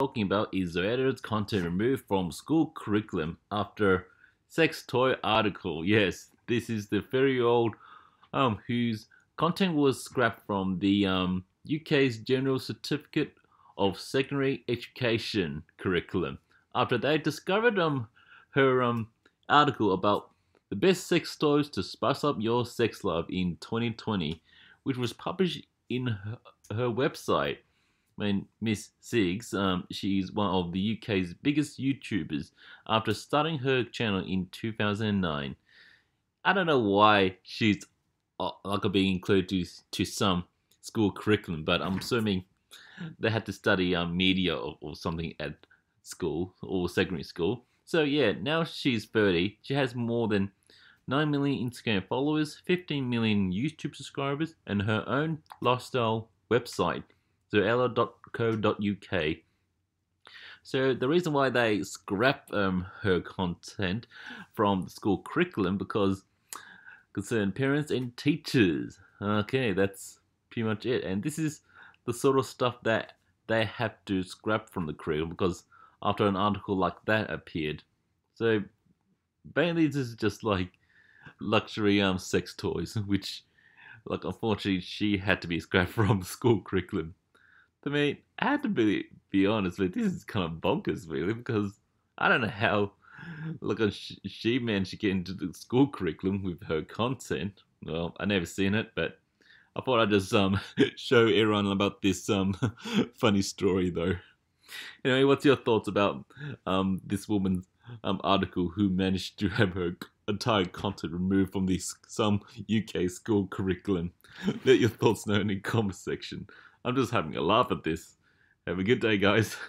talking about is Zoeter's content removed from school curriculum after sex toy article. Yes, this is the very old um whose content was scrapped from the um UK's General Certificate of Secondary Education curriculum after they discovered um her um article about the best sex toys to spice up your sex life in 2020, which was published in her, her website. I mean, Miss Siggs, um, she is one of the UK's biggest YouTubers after starting her channel in 2009. I don't know why she's uh, like being included to, to some school curriculum, but I'm assuming they had to study um, media or, or something at school or secondary school. So yeah, now she's 30. She has more than 9 million Instagram followers, 15 million YouTube subscribers, and her own lifestyle website Zoella.co.uk. So the reason why they scrap um, her content from the school curriculum because concern parents and teachers. Okay, that's pretty much it. And this is the sort of stuff that they have to scrap from the curriculum because after an article like that appeared, so mainly this is just like luxury um sex toys, which like unfortunately she had to be scrapped from the school curriculum. I mean, I have to be be honest with this is kind of bonkers really because I don't know how like a she, managed to get into the school curriculum with her content. Well, I never seen it, but I thought I'd just um show everyone about this um funny story though. Anyway, what's your thoughts about um this woman's um article who managed to have her entire content removed from the some UK school curriculum? Let your thoughts know in the comment section. I'm just having a laugh at this. Have a good day, guys.